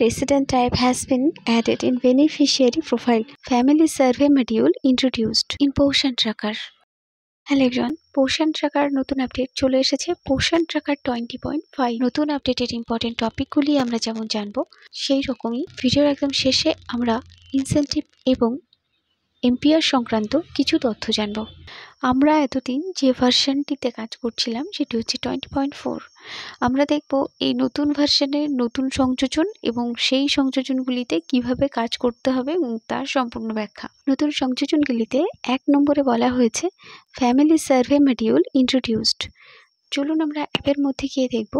Resident type has been added in beneficiary profile. Family survey module introduced in Portion Tracker. Hello everyone Poshan tracker নতুন update চলে এসেছে পোষণ trucker twenty point five নতুন আপডেটের important টপিকগুলি আমরা যেমন জানবো সেই রকমই ভিডিওর একদম শেষে আমরা ইনসেন্টিভ এবং এমপিআর সংক্রান্ত কিছু তথ্য জানব আমরা এতদিন যে ভার্সানটিতে কাজ করছিলাম সেটি হচ্ছে টোয়েন্টি পয়েন্ট ফোর আমরা দেখব এই নতুন ভার্সানের নতুন সংযোজন এবং সেই সংযোজনগুলিতে কিভাবে কাজ করতে হবে এবং তার সম্পূর্ণ ব্যাখ্যা নতুন সংযোজনগুলিতে এক নম্বরে বলা হয়েছে ফ্যামিলি সার্ভে মেডিউল ইন্ট্রোডিউসড চলুন আমরা অ্যাপের মধ্যে গিয়ে দেখব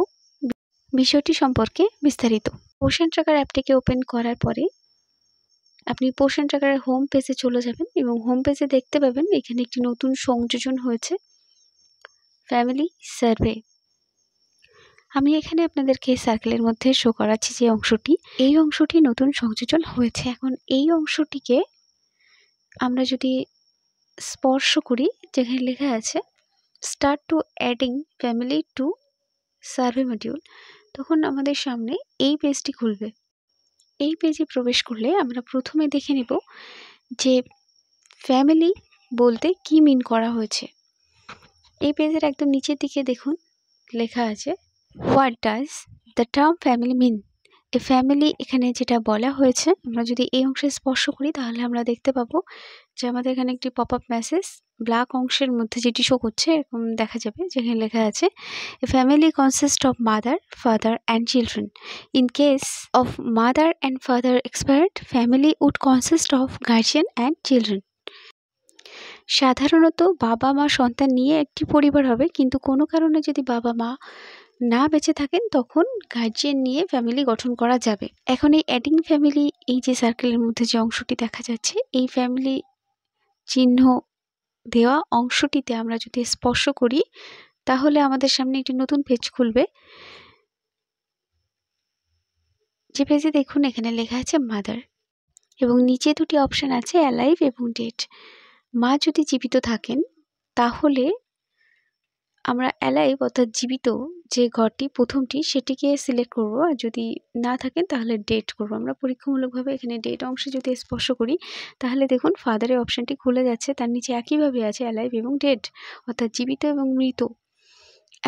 বিষয়টি সম্পর্কে বিস্তারিত ওশান ট্রাকার অ্যাপটিকে ওপেন করার পরে আপনি পোষণ ট্র্যাকারের হোম পেজে চলে যাবেন এবং হোম পেজে দেখতে পাবেন এখানে একটি নতুন সংযোজন হয়েছে ফ্যামিলি সার্ভে আমি এখানে আপনাদেরকে সার্কেলের মধ্যে শো করাচ্ছি যে অংশটি এই অংশটি নতুন সংযোজন হয়েছে এখন এই অংশটিকে আমরা যদি স্পর্শ করি যেখানে লেখা আছে start to adding family to survey module তখন আমাদের সামনে এই পেজটি খুলবে এই পেজে প্রবেশ করলে আমরা প্রথমে দেখে নেব যে ফ্যামিলি বলতে কি মিন করা হয়েছে এই পেজের একদম নিচের দিকে দেখুন লেখা আছে what does the term family mean a family এখানে যেটা বলা হয়েছে আমরা যদি এই অংশে স্পর্শ করি তাহলে আমরা দেখতে পাবো যে আমাদের এখানে একটি পপ আপ মেসেজ ব্ল্যাক অংশের মধ্যে যেটি শো করছে এরকম দেখা যাবে যেখানে লেখা আছে a family consist of mother father and children in case of mother and father expired family would consist of guardian and children সাধারণত বাবা মা সন্তান নিয়ে একটি পরিবার হবে কিন্তু কোনো কারণে যদি বাবা মা না বেঁচে থাকেন তখন গার্জিয়ান নিয়ে ফ্যামিলি গঠন করা যাবে এখন এই অ্যাডিং ফ্যামিলি এই যে সার্কেলের মধ্যে যে অংশটি দেখা যাচ্ছে এই ফ্যামিলি চিহ্ন দেওয়া অংশটিতে আমরা যদি স্পর্শ করি তাহলে আমাদের সামনে একটি নতুন পেজ খুলবে যে পেজে দেখুন এখানে লেখা আছে মাদার এবং নিচে দুটি অপশান আছে অ্যালাইভ এবং ডেট মা যদি জীবিত থাকেন তাহলে আমরা অ্যালাইভ অর্থাৎ জীবিত যে ঘরটি প্রথমটি সেটিকে সিলেক্ট করব আর যদি না থাকেন তাহলে ডেট করব আমরা পরীক্ষামূলকভাবে এখানে ডেট অংশে যদি স্পর্শ করি তাহলে দেখুন ফাদারের অপশানটি খুলে যাচ্ছে তার নিচে একইভাবে আছে অ্যালাইভ এবং ডেট অর্থাৎ জীবিত এবং মৃত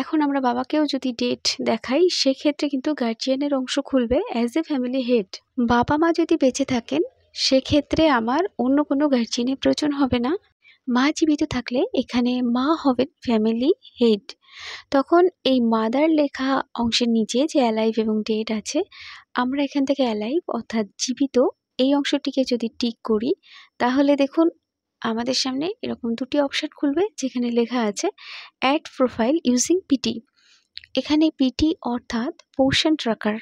এখন আমরা বাবাকেও যদি ডেট দেখাই সেক্ষেত্রে কিন্তু গার্জিয়ানের অংশ খুলবে অ্যাজ এ ফ্যামিলি হেড বাবা মা যদি বেঁচে থাকেন সেক্ষেত্রে আমার অন্য কোনো গার্জিয়ানের প্রয়োজন হবে না মা জীবিত থাকলে এখানে মা হবেন ফ্যামিলি হেড তখন এই মাদার লেখা অংশের নিচে যে অ্যালাইভ এবং ডেড আছে আমরা এখান থেকে অ্যালাইভ অর্থাৎ জীবিত এই অংশটিকে যদি টিক করি তাহলে দেখুন আমাদের সামনে এরকম দুটি অপশান খুলবে যেখানে লেখা আছে অ্যাড প্রোফাইল ইউজিং পিটি এখানে পিটি অর্থাৎ পোষণ ট্রাকার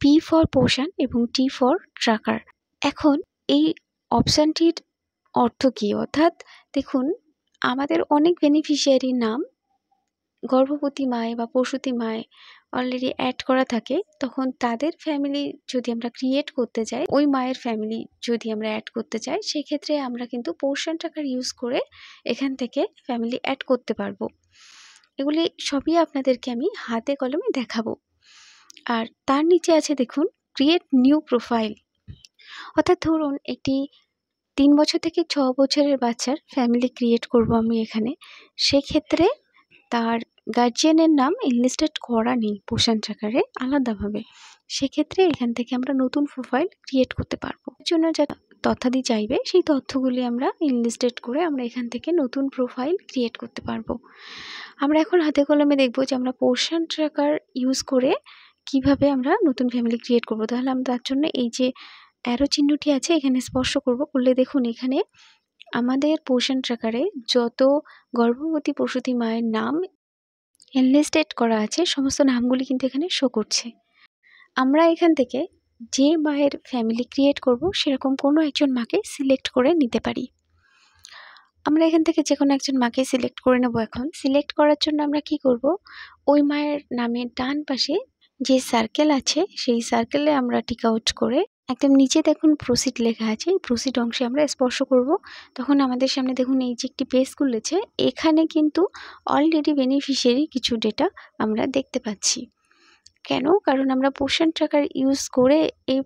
পি ফর পোষণ এবং টি ফর ট্রাকার এখন এই অপশানটির অর্থ কী অর্থাৎ দেখুন আমাদের অনেক বেনিফিশিয়ারির নাম গর্ভবতী মায় বা প্রসূতি মায়ে অলরেডি অ্যাড করা থাকে তখন তাদের ফ্যামিলি যদি আমরা ক্রিয়েট করতে চাই ওই মায়ের ফ্যামিলি যদি আমরা অ্যাড করতে চাই সেক্ষেত্রে আমরা কিন্তু পোর্শন টাকার ইউজ করে এখান থেকে ফ্যামিলি অ্যাড করতে পারবো এগুলি সবই আপনাদেরকে আমি হাতে কলমে দেখাবো আর তার নিচে আছে দেখুন ক্রিয়েট নিউ প্রোফাইল অর্থাৎ ধরুন একটি তিন বছর থেকে ছ বছরের বাচ্চার ফ্যামিলি ক্রিয়েট করব আমি এখানে সেক্ষেত্রে তার গার্জিয়ানের নাম এনলিস্টেড করা নেই পোষণ চাকারে আলাদাভাবে সেক্ষেত্রে এখান থেকে আমরা নতুন প্রোফাইল ক্রিয়েট করতে পারবো এর জন্য যা তথ্যাদি চাইবে সেই তথ্যগুলি আমরা ইনলিস্টেড করে আমরা এখান থেকে নতুন প্রোফাইল ক্রিয়েট করতে পারবো আমরা এখন হাতে কলমে দেখবো যে আমরা পোর্শন ট্র্যাকার ইউজ করে কিভাবে আমরা নতুন ফ্যামিলি ক্রিয়েট করব তাহলে আমরা তার জন্য এই যে অ্যারো চিহ্নটি আছে এখানে স্পর্শ করব করলে দেখুন এখানে আমাদের পোষণ ট্র্যাকারে যত গর্ভবতী প্রসূতি মায়ের নাম এনলিস্টেড করা আছে সমস্ত নামগুলি কিন্তু এখানে শো করছে আমরা এখান থেকে যে মায়ের ফ্যামিলি ক্রিয়েট করব সেরকম কোনো একজন মাকে সিলেক্ট করে নিতে পারি আমরা এখান থেকে যে কোনো একজন মাকে সিলেক্ট করে নেব এখন সিলেক্ট করার জন্য আমরা কি করব ওই মায়ের নামের ডান পাশে যে সার্কেল আছে সেই সার্কেলে আমরা টিকাউট করে একদম নিচে দেখুন প্রসিড লেখা আছে এই প্রসিড অংশে আমরা স্পর্শ করব তখন আমাদের সামনে দেখুন এই যে একটি পেজ খুলেছে এখানে কিন্তু অলরেডি বেনিফিশিয়ারি কিছু ডেটা আমরা দেখতে পাচ্ছি কেন কারণ আমরা পোষণ ট্র্যাকার ইউজ করে এই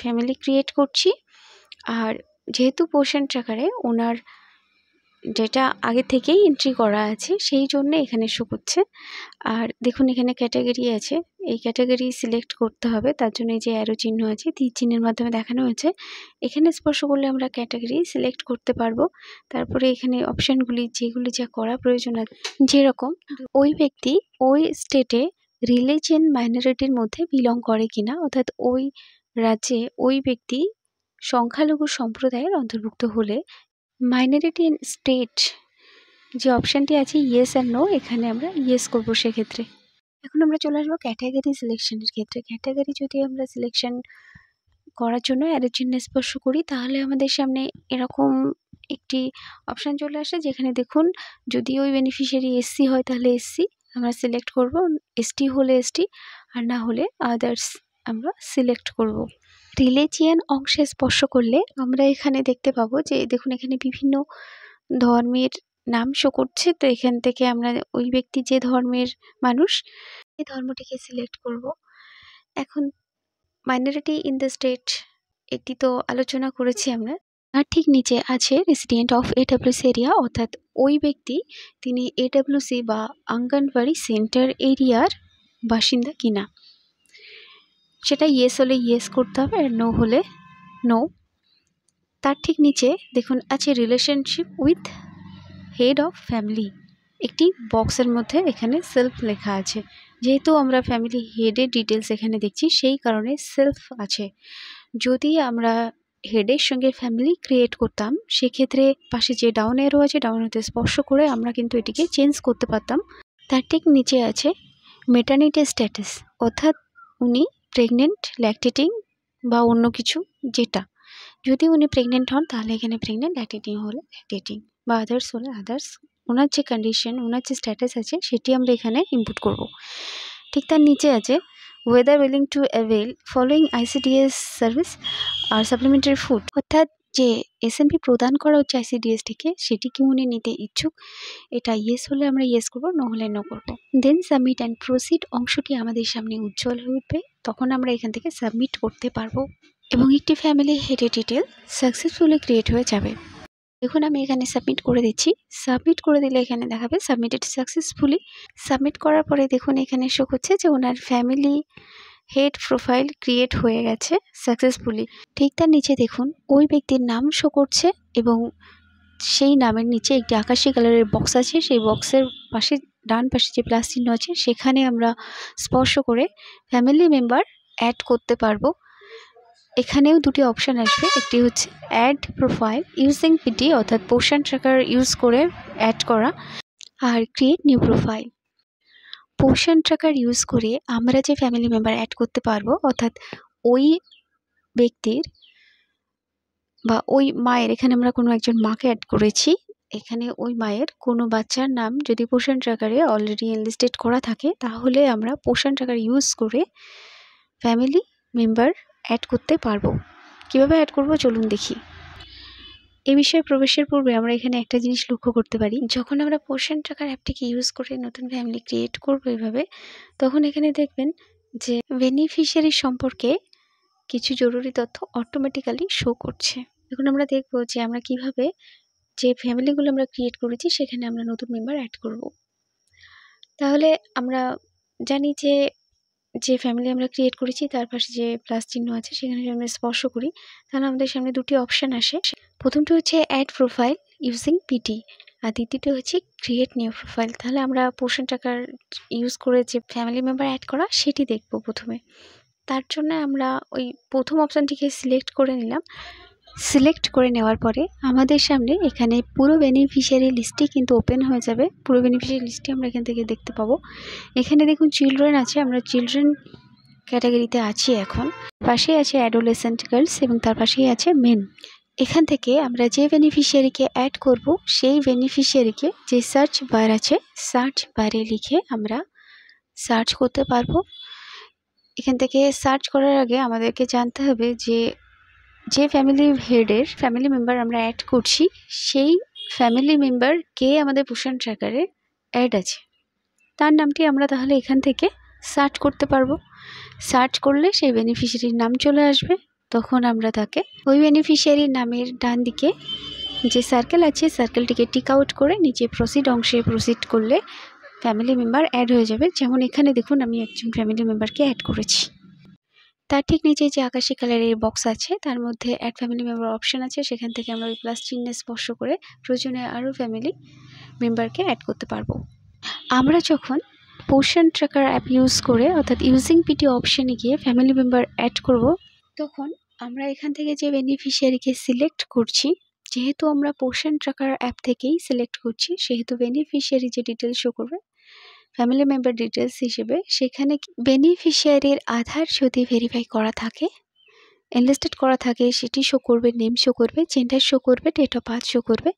ফ্যামিলি ক্রিয়েট করছি আর যেহেতু পোষণ ট্র্যাকারে ওনার যেটা আগে থেকেই এন্ট্রি করা আছে সেই জন্য এখানে শো করছে আর দেখুন এখানে ক্যাটাগরি আছে এই ক্যাটাগরি সিলেক্ট করতে হবে তার জন্য যে অ্যারো চিহ্ন আছে তীর চিহ্নের মাধ্যমে দেখানো হয়েছে এখানে স্পর্শ করলে আমরা ক্যাটাগরি সিলেক্ট করতে পারবো তারপরে এখানে অপশানগুলি যেগুলি যা করা প্রয়োজন আছে যেরকম ওই ব্যক্তি ওই স্টেটে রিলিজিয়ান মাইনরিটির মধ্যে বিলং করে কিনা অর্থাৎ ওই রাজ্যে ওই ব্যক্তি সংখ্যালঘু সম্প্রদায়ের অন্তর্ভুক্ত হলে মাইনরিটি ইন স্টেট যে অপশানটি আছে ইয়েস আর নো এখানে আমরা ইয়েস করব সেক্ষেত্রে এখন আমরা চলে আসবো ক্যাটাগরি সিলেকশনের ক্ষেত্রে ক্যাটাগরি যদি আমরা সিলেকশন করার জন্য অ্যারো চিহ্ন স্পর্শ করি তাহলে আমাদের সামনে এরকম একটি অপশান চলে আসে যেখানে দেখুন যদি ওই বেনিফিশিয়ারি এসসি হয় তাহলে এসসি আমরা সিলেক্ট করব এসটি হলে এসটি আর না হলে আদার্স আমরা সিলেক্ট করব রিলিজিয়ান অংশে স্পর্শ করলে আমরা এখানে দেখতে পাবো যে দেখুন এখানে বিভিন্ন ধর্মের নাম শো করছে তো এখান থেকে আমরা ওই ব্যক্তি যে ধর্মের মানুষ সেই ধর্মটিকে সিলেক্ট করব এখন মাইনরিটি ইন দ্য স্টেট এটি তো আলোচনা করেছি আমরা তার ঠিক নিচে আছে রেসিডেন্ট অফ সি এরিয়া অর্থাৎ ওই ব্যক্তি তিনি এডাব্লিউসি বা আঙ্গনবাড়ি সেন্টার এরিয়ার বাসিন্দা কিনা সেটা ইয়েস হলে ইয়েস করতে হবে আর নো হলে নো তার ঠিক নিচে দেখুন আছে relationship with head of family একটি বক্সের মধ্যে এখানে সেলফ লেখা আছে যেহেতু আমরা ফ্যামিলি হেডের ডিটেলস এখানে দেখছি সেই কারণে সেলফ আছে যদি আমরা হেডের সঙ্গে ফ্যামিলি ক্রিয়েট করতাম সেক্ষেত্রে পাশে যে ডাউন এরও আছে ডাউন এরোতে স্পর্শ করে আমরা কিন্তু এটিকে চেঞ্জ করতে পারতাম তার ঠিক নিচে আছে মেটার্নিটি স্ট্যাটাস অর্থাৎ উনি প্রেগনেন্ট ল্যাকটেটিং বা অন্য কিছু যেটা যদি উনি প্রেগনেন্ট হন তাহলে এখানে প্রেগনেন্ট ল্যাকটেটিং হলে ল্যাকটেটিং বা আদার্স হলে আদার্স ওনার যে কন্ডিশন ওনার যে স্ট্যাটাস আছে সেটি আমরা এখানে ইনপুট করব ঠিক তার নিচে আছে whether willing to avail following ICDS service আর সাপ্লিমেন্টারি ফুড অর্থাৎ যে এসএমপি প্রদান করা হচ্ছে আইসিডিএসটিকে সেটি কি উনি নিতে ইচ্ছুক এটা ইয়েস হলে আমরা ইয়েস করব নহলে হলে নো করব দেন সাবমিট অ্যান্ড প্রসিড অংশটি আমাদের সামনে উজ্জ্বল হয়ে উঠবে তখন আমরা এখান থেকে সাবমিট করতে পারবো এবং একটি ফ্যামিলি হেডে ডিটেল সাকসেসফুলি ক্রিয়েট হয়ে যাবে দেখুন আমি এখানে সাবমিট করে দিচ্ছি সাবমিট করে দিলে এখানে দেখাবে সাবমিটেড সাকসেসফুলি সাবমিট করার পরে দেখুন এখানে শো করছে যে ওনার ফ্যামিলি হেড প্রোফাইল ক্রিয়েট হয়ে গেছে সাকসেসফুলি ঠিক তার নিচে দেখুন ওই ব্যক্তির নাম শো করছে এবং সেই নামের নিচে একটি আকাশি কালারের বক্স আছে সেই বক্সের পাশে ডান পাশে যে প্লাস চিহ্ন আছে সেখানে আমরা স্পর্শ করে ফ্যামিলি মেম্বার অ্যাড করতে পারবো এখানেও দুটি অপশান আসবে একটি হচ্ছে অ্যাড প্রোফাইল ইউজিং পিটি অর্থাৎ পোর্শন ট্র্যাকার ইউজ করে অ্যাড করা আর create new profile portion tracker use করে আমরা যে ফ্যামিলি মেম্বার অ্যাড করতে পারবো অর্থাৎ ওই ব্যক্তির বা ওই মায়ের এখানে আমরা কোনো একজন মাকে অ্যাড করেছি এখানে ওই মায়ের কোনো বাচ্চার নাম যদি পোষণ ট্র্যাকারে অলরেডি এনলিস্টেড করা থাকে তাহলে আমরা পোষণ ট্র্যাকার ইউজ করে ফ্যামিলি মেম্বার অ্যাড করতে পারবো কীভাবে অ্যাড করব চলুন দেখি এ বিষয়ে প্রবেশের পূর্বে আমরা এখানে একটা জিনিস লক্ষ্য করতে পারি যখন আমরা পোষণ ট্রাকার অ্যাপটিকে ইউজ করে নতুন ফ্যামিলি ক্রিয়েট করবো এভাবে তখন এখানে দেখবেন যে বেনিফিশিয়ারি সম্পর্কে কিছু জরুরি তথ্য অটোমেটিক্যালি শো করছে এখন আমরা দেখব যে আমরা কিভাবে যে ফ্যামিলিগুলো আমরা ক্রিয়েট করেছি সেখানে আমরা নতুন মেম্বার অ্যাড করব তাহলে আমরা জানি যে যে ফ্যামিলি আমরা ক্রিয়েট করেছি তার পাশে যে প্লাস চিহ্ন আছে সেখানে যদি আমরা স্পর্শ করি তাহলে আমাদের সামনে দুটি অপশান আসে প্রথমটি হচ্ছে অ্যাড প্রোফাইল ইউজিং পিটি আর দ্বিতীয়টি হচ্ছে ক্রিয়েট নিউ প্রোফাইল তাহলে আমরা পোষণ টাকার ইউজ করে যে ফ্যামিলি মেম্বার অ্যাড করা সেটি দেখব প্রথমে তার জন্য আমরা ওই প্রথম অপশানটিকে সিলেক্ট করে নিলাম সিলেক্ট করে নেওয়ার পরে আমাদের সামনে এখানে পুরো বেনিফিশিয়ারি লিস্টটি কিন্তু ওপেন হয়ে যাবে পুরো বেনিফিশিয়ারি লিস্টটি আমরা এখান থেকে দেখতে পাবো এখানে দেখুন চিলড্রেন আছে আমরা চিলড্রেন ক্যাটাগরিতে আছি এখন পাশেই আছে অ্যাডোলেসেন্ট গার্লস এবং তার পাশেই আছে মেন এখান থেকে আমরা যে বেনিফিশিয়ারিকে অ্যাড করব সেই বেনিফিশিয়ারিকে যে সার্চ বার আছে সার্চ বারে লিখে আমরা সার্চ করতে পারবো এখান থেকে সার্চ করার আগে আমাদেরকে জানতে হবে যে যে ফ্যামিলি হেডের ফ্যামিলি মেম্বার আমরা অ্যাড করছি সেই ফ্যামিলি মেম্বার কে আমাদের পোষণ ট্র্যাকারে অ্যাড আছে তার নামটি আমরা তাহলে এখান থেকে সার্চ করতে পারবো সার্চ করলে সেই বেনিফিশিয়ারির নাম চলে আসবে তখন আমরা তাকে ওই বেনিফিশিয়ারির নামের ডান দিকে যে সার্কেল আছে সার্কেলটিকে টিক আউট করে নিচে প্রসিড অংশে প্রসিড করলে ফ্যামিলি মেম্বার অ্যাড হয়ে যাবে যেমন এখানে দেখুন আমি একজন ফ্যামিলি মেম্বারকে অ্যাড করেছি তার ঠিক নিচে যে আকাশি কালারের বক্স আছে তার মধ্যে অ্যাড ফ্যামিলি মেম্বার অপশান আছে সেখান থেকে আমরা ওই প্লাস চিহ্নে স্পর্শ করে প্রয়োজনে আরও ফ্যামিলি মেম্বারকে অ্যাড করতে পারবো আমরা যখন পোর্শন ট্র্যাকার অ্যাপ ইউজ করে অর্থাৎ ইউজিং পিটি অপশানে গিয়ে ফ্যামিলি মেম্বার অ্যাড করব তখন আমরা এখান থেকে যে বেনিফিশিয়ারিকে সিলেক্ট করছি যেহেতু আমরা পোর্শন ট্র্যাকার অ্যাপ থেকেই সিলেক্ট করছি সেহেতু বেনিফিশিয়ারি যে ডিটেলস শো করবে ফ্যামিলি মেম্বার ডিটেলস হিসেবে সেখানে বেনিফিশিয়ারির আধার যদি ভেরিফাই করা থাকে এনলিস্টেড করা থাকে সেটি শো করবে নেম শো করবে জেন্ডার শো করবে ডেট অফ বার্থ শো করবে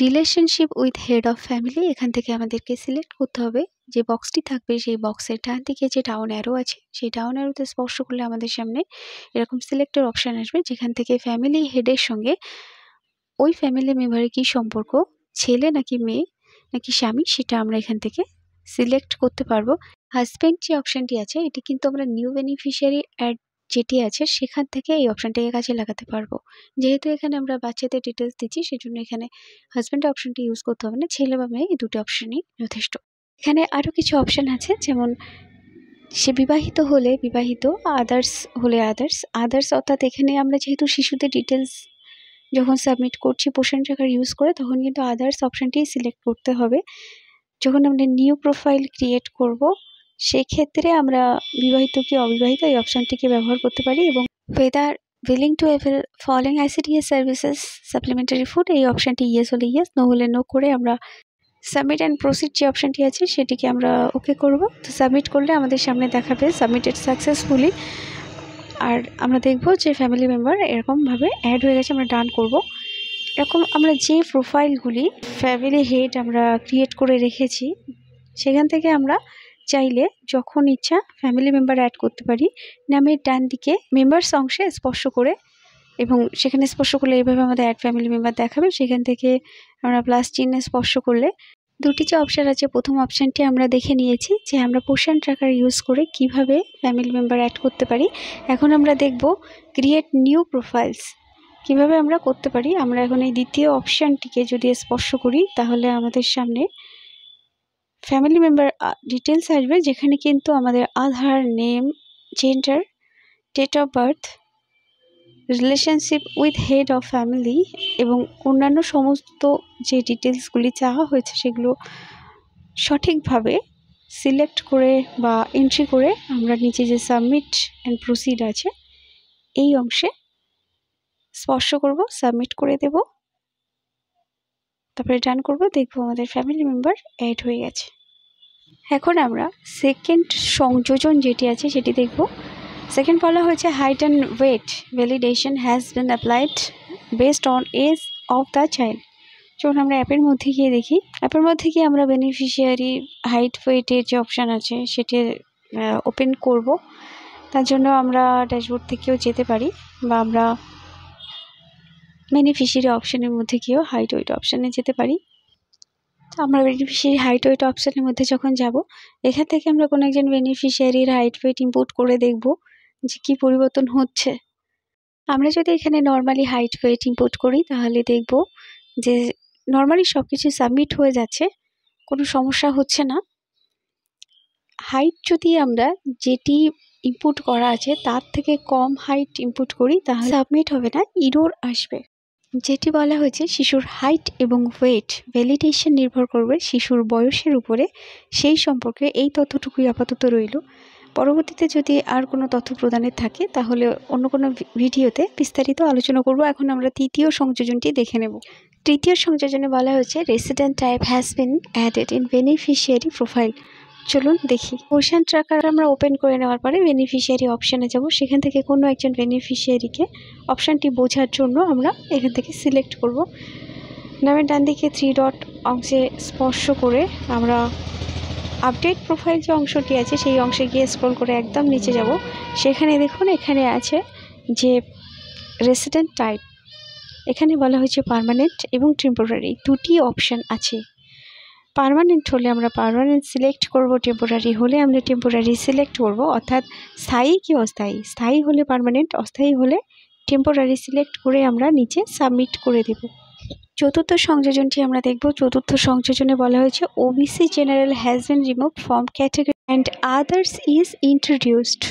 relationship with head of family এখান থেকে আমাদেরকে সিলেক্ট করতে হবে যে বক্সটি থাকবে সেই বক্সের ডান দিকে যে ডাউন অ্যারো আছে সেই ডাউন অ্যারোতে স্পর্শ করলে আমাদের সামনে এরকম সিলেক্টের অপশান আসবে যেখান থেকে ফ্যামিলি হেডের সঙ্গে ওই ফ্যামিলি মেম্বারের কী সম্পর্ক ছেলে নাকি মেয়ে নাকি স্বামী সেটা আমরা এখান থেকে সিলেক্ট করতে পারবো হাজব্যান্ড যে অপশানটি আছে এটি কিন্তু আমরা নিউ বেনিফিশিয়ারি অ্যাড যেটি আছে সেখান থেকে এই অপশানটিকে কাছে লাগাতে পারবো যেহেতু এখানে আমরা বাচ্চাদের ডিটেলস দিচ্ছি সেজন্য এখানে হাজব্যান্ড অপশানটি ইউজ করতে হবে না ছেলে বা মেয়ে এই দুটি অপশানই যথেষ্ট এখানে আরও কিছু অপশান আছে যেমন সে বিবাহিত হলে বিবাহিত আদার্স হলে আদার্স আদার্স অর্থাৎ এখানে আমরা যেহেতু শিশুদের ডিটেলস যখন সাবমিট করছি পোষণ ট্র্যাকার ইউজ করে তখন কিন্তু আদার্স অপশানটি সিলেক্ট করতে হবে যখন আমরা নিউ প্রোফাইল ক্রিয়েট করব সেক্ষেত্রে আমরা বিবাহিত কি অবিবাহিত এই অপশানটিকে ব্যবহার করতে পারি এবং whether willing to avail following ICDS services supplementary food এই অপশানটি ইয়েস হলে ইয়েস নো হলে নো করে আমরা সাবমিট অ্যান্ড প্রসিড যে অপশানটি আছে সেটিকে আমরা ওকে করব তো সাবমিট করলে আমাদের সামনে দেখাবে সাবমিটেড সাকসেসফুলি আর আমরা দেখব যে ফ্যামিলি মেম্বার এরকমভাবে অ্যাড হয়ে গেছে আমরা ডান করবো এরকম আমরা যে প্রোফাইলগুলি ফ্যামিলি হেড আমরা ক্রিয়েট করে রেখেছি সেখান থেকে আমরা চাইলে যখন ইচ্ছা ফ্যামিলি মেম্বার অ্যাড করতে পারি নামের ডান দিকে মেম্বার্স অংশে স্পর্শ করে এবং সেখানে স্পর্শ করলে এইভাবে আমাদের অ্যাড ফ্যামিলি মেম্বার দেখাবে সেখান থেকে আমরা প্লাস চিহ্নে স্পর্শ করলে দুটি যে অপশান আছে প্রথম অপশানটি আমরা দেখে নিয়েছি যে আমরা পোশান ট্র্যাকার ইউজ করে কিভাবে ফ্যামিলি মেম্বার অ্যাড করতে পারি এখন আমরা দেখব ক্রিয়েট নিউ প্রোফাইলস কিভাবে আমরা করতে পারি আমরা এখন এই দ্বিতীয় অপশানটিকে যদি স্পর্শ করি তাহলে আমাদের সামনে ফ্যামিলি মেম্বার ডিটেলস আসবে যেখানে কিন্তু আমাদের Aadhaar name gender date of birth relationship with head of family এবং অন্যান্য সমস্ত যে ডিটেলসগুলি চাওয়া হয়েছে সেগুলো সঠিকভাবে সিলেক্ট করে বা এন্ট্রি করে আমরা নিচে যে সাবমিট অ্যান্ড প্রসিড আছে এই অংশে স্পর্শ করব সাবমিট করে দেব তারপরে ডান করব দেখবো আমাদের ফ্যামিলি মেম্বার অ্যাড হয়ে গেছে এখন আমরা সেকেন্ড সংযোজন যেটি আছে সেটি দেখব সেকেন্ড বলা হয়েছে height and weight validation has been applied based on age of the child চলুন আমরা অ্যাপের মধ্যে গিয়ে দেখি অ্যাপের মধ্যে গিয়ে আমরা বেনিফিশিয়ারি হাইট ওয়েটের যে অপশান আছে সেটি ওপেন করব তার জন্য আমরা ড্যাশবোর্ড থেকেও যেতে পারি বা আমরা বেনিফিশিয়ারি অপশানের মধ্যে গিয়েও হাইট ওয়েট অপশানে যেতে পারি তো আমরা বেনিফিশিয়ারি হাইট ওয়েট অপশানের মধ্যে যখন যাব এখান থেকে আমরা কোনো একজন বেনিফিশিয়ারির হাইট ওয়েট ইম্পোর্ট করে দেখব যে কি পরিবর্তন হচ্ছে আমরা যদি এখানে নর্মালি হাইট ওয়েট ইম্পোর্ট করি তাহলে দেখব যে নর্মালি সব কিছু সাবমিট হয়ে যাচ্ছে কোনো সমস্যা হচ্ছে না হাইট যদি আমরা যেটি ইনপুট করা আছে তার থেকে কম হাইট ইনপুট করি তাহলে সাবমিট হবে না ইরোর আসবে যেটি বলা হয়েছে শিশুর হাইট এবং ওয়েট ভ্যালিডেশন নির্ভর করবে শিশুর বয়সের উপরে সেই সম্পর্কে এই তথ্যটুকুই আপাতত রইল পরবর্তীতে যদি আর কোনো তথ্য প্রদানের থাকে তাহলে অন্য কোনো ভিডিওতে বিস্তারিত আলোচনা করব এখন আমরা তৃতীয় সংযোজনটি দেখে নেব তৃতীয় সংযোজনে বলা হয়েছে resident type has been added in beneficiary profile চলুন দেখি কোশান ট্র্যাকার আমরা ওপেন করে নেওয়ার পরে বেনিফিশিয়ারি অপশানে যাব সেখান থেকে কোনো একজন বেনিফিশিয়ারিকে অপশানটি বোঝার জন্য আমরা এখান থেকে সিলেক্ট করব নামের ডান দিকে থ্রি ডট অংশে স্পর্শ করে আমরা আপডেট প্রোফাইল যে অংশটি আছে সেই অংশে গিয়ে স্ক্রল করে একদম নিচে যাব সেখানে দেখুন এখানে আছে যে রেসিডেন্ট টাইপ এখানে বলা হয়েছে পারমানেন্ট এবং টেম্পোরারি দুটি অপশান আছে পারমানেন্ট হলে আমরা পারমানেন্ট সিলেক্ট করব টেম্পোরারি হলে আমরা টেম্পোরারি সিলেক্ট করব অর্থাৎ স্থায়ী কি অস্থায়ী স্থায়ী হলে পারমানেন্ট অস্থায়ী হলে টেম্পোরারি সিলেক্ট করে আমরা নিচে সাবমিট করে দেব চতুর্থ সংযোজনটি আমরা দেখব চতুর্থ সংযোজনে বলা হয়েছে OBC general has been remove from category and others is introduced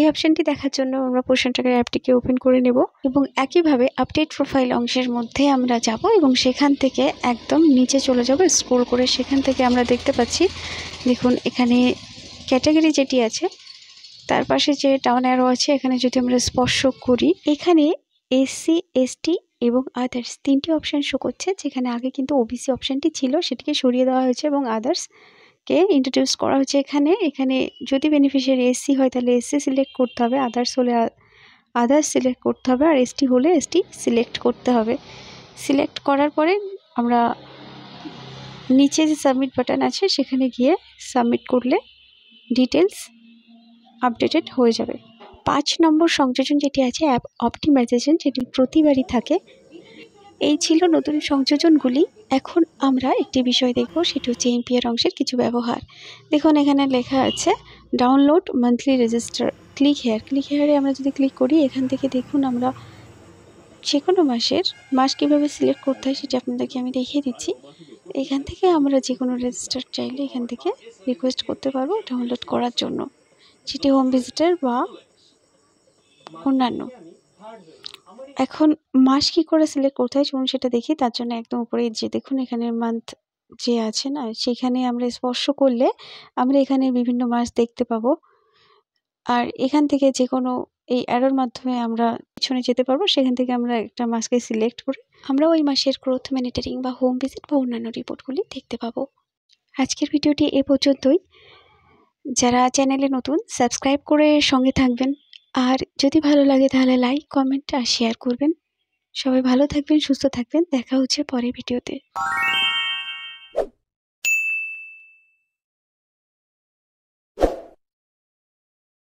এই অপশানটি দেখার জন্য আমরা পোষণ ট্র্যাকার অ্যাপটিকে ওপেন করে নেব এবং একইভাবে আপডেট প্রোফাইল অংশের মধ্যে আমরা যাব এবং সেখান থেকে একদম নিচে চলে যাব স্ক্রোল করে সেখান থেকে আমরা দেখতে পাচ্ছি দেখুন এখানে ক্যাটাগরি যেটি আছে তার পাশে যে টাউন অ্যারো আছে এখানে যদি আমরা স্পর্শ করি এখানে এসসি এসটি এবং আদার্স তিনটি অপশান শো করছে যেখানে আগে কিন্তু ওবিসি অপশানটি ছিল সেটিকে সরিয়ে দেওয়া হয়েছে এবং আদার্স কে ইন্ট্রোডিউস করা হয়েছে এখানে এখানে যদি বেনিফিশিয়ারি এসসি হয় তাহলে এসসি সিলেক্ট করতে হবে আদার্স হলে আদার্স সিলেক্ট করতে হবে আর এসটি হলে এসটি সিলেক্ট করতে হবে সিলেক্ট করার পরে আমরা নিচে যে সাবমিট বাটন আছে সেখানে গিয়ে সাবমিট করলে ডিটেলস আপডেটেড হয়ে যাবে পাঁচ নম্বর সংযোজন যেটি আছে অ্যাপ অপটিমাইজেশন যেটি প্রতিবারই থাকে এই ছিল নতুন সংযোজনগুলি এখন আমরা একটি বিষয় দেখব সেটি হচ্ছে এমপিআর অংশের কিছু ব্যবহার দেখুন এখানে লেখা আছে download monthly register click here click হেয়ারে আমরা যদি ক্লিক করি এখান থেকে দেখুন আমরা যে কোনো মাসের মাস কীভাবে সিলেক্ট করতে হয় সেটা আপনাদেরকে আমি দেখিয়ে দিচ্ছি এখান থেকে আমরা যে কোনো রেজিস্টার চাইলে এখান থেকে রিকোয়েস্ট করতে পারবো ডাউনলোড করার জন্য সেটি হোম ভিজিটার বা অন্যান্য এখন মাস কি করে সিলেক্ট করতে হয় চলুন সেটা দেখি তার জন্য একদম উপরে যে দেখুন এখানে মান্থ যে আছে না সেখানে আমরা স্পর্শ করলে আমরা এখানে বিভিন্ন মাস দেখতে পাবো আর এখান থেকে যে কোনো এই অ্যারোর মাধ্যমে আমরা পিছনে যেতে পারবো সেখান থেকে আমরা একটা মাসকে সিলেক্ট করে আমরা ওই মাসের গ্রোথ মনিটরিং বা হোম ভিজিট বা অন্যান্য রিপোর্টগুলি দেখতে পাবো আজকের ভিডিওটি এ পর্যন্তই যারা চ্যানেলে নতুন সাবস্ক্রাইব করে সঙ্গে থাকবেন আর যদি ভালো লাগে তাহলে লাইক কমেন্ট আর শেয়ার করবেন সবাই ভালো থাকবেন সুস্থ থাকবেন দেখা হচ্ছে পরের ভিডিওতে